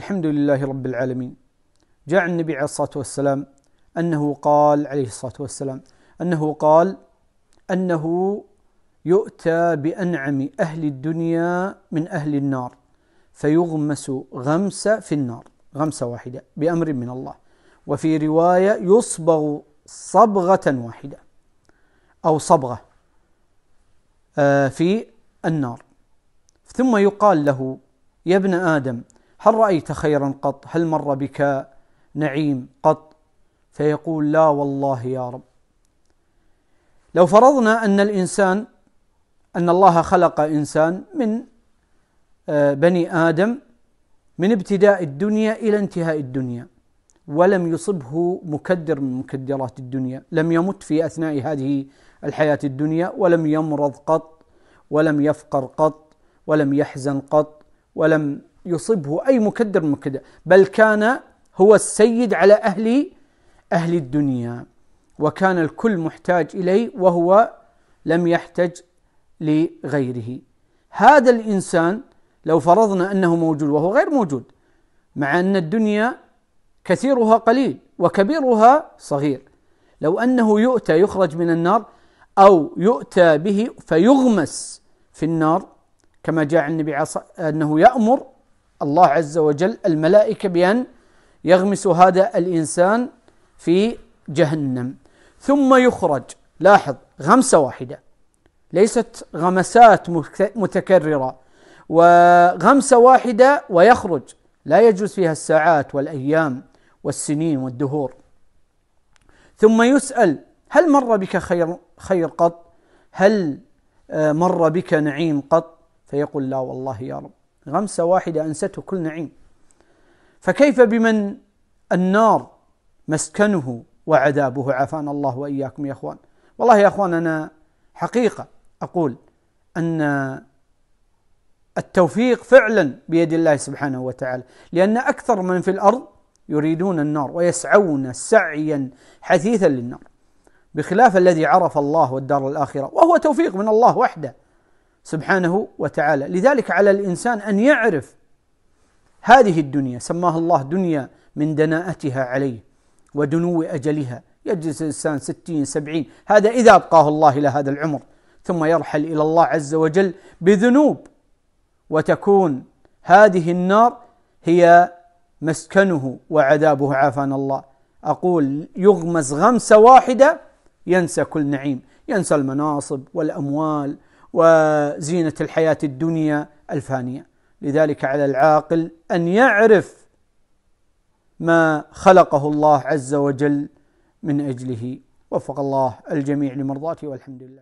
الحمد لله رب العالمين جاء عن النبي عليه الصلاة والسلام أنه قال عليه الصلاة والسلام أنه قال أنه يؤتى بأنعم أهل الدنيا من أهل النار فيغمس غمسة في النار غمسة واحدة بأمر من الله وفي رواية يصبغ صبغة واحدة أو صبغة آه، في النار ثم يقال له يا ابن آدم هل رايت خيرا قط هل مر بك نعيم قط فيقول لا والله يا رب لو فرضنا ان الانسان ان الله خلق انسان من آه، بني ادم من ابتداء الدنيا الى انتهاء الدنيا ولم يصبه مكدر من مكدرات الدنيا لم يمت في اثناء هذه الحياه الدنيا ولم يمرض قط ولم يفقر قط ولم يحزن قط ولم يصبه أي مكدر من كده بل كان هو السيد على أهل أهل الدنيا وكان الكل محتاج إليه وهو لم يحتج لغيره هذا الإنسان لو فرضنا أنه موجود وهو غير موجود مع أن الدنيا كثيرها قليل وكبيرها صغير لو أنه يؤتى يخرج من النار أو يؤتى به فيغمس في النار كما جاء النبي عصى أنه يأمر الله عز وجل الملائكة بأن يغمسوا هذا الإنسان في جهنم ثم يخرج لاحظ غمسة واحدة ليست غمسات متكررة وغمسة واحدة ويخرج لا يجوز فيها الساعات والأيام والسنين والدهور ثم يسأل هل مر بك خير خير قط؟ هل آه، مر بك نعيم قط؟ فيقول لا والله يا رب غمسة واحدة أنسته كل نعيم فكيف بمن النار مسكنه وعذابه عافانا الله وإياكم يا أخوان والله يا أخوان أنا حقيقة أقول أن التوفيق فعلا بيد الله سبحانه وتعالى لأن أكثر من في الأرض يريدون النار ويسعون سعيا حثيثا للنار بخلاف الذي عرف الله والدار الآخرة وهو توفيق من الله وحده سبحانه وتعالى لذلك على الانسان ان يعرف هذه الدنيا سماها الله دنيا من دناءتها عليه ودنو اجلها يجلس الانسان ستين سبعين هذا اذا ابقاه الله الى هذا العمر ثم يرحل الى الله عز وجل بذنوب وتكون هذه النار هي مسكنه وعذابه عافانا الله اقول يغمس غمسه واحده ينسى كل نعيم ينسى المناصب والاموال وزينة الحياة الدنيا الفانية لذلك على العاقل أن يعرف ما خلقه الله عز وجل من أجله وفق الله الجميع لمرضاته والحمد لله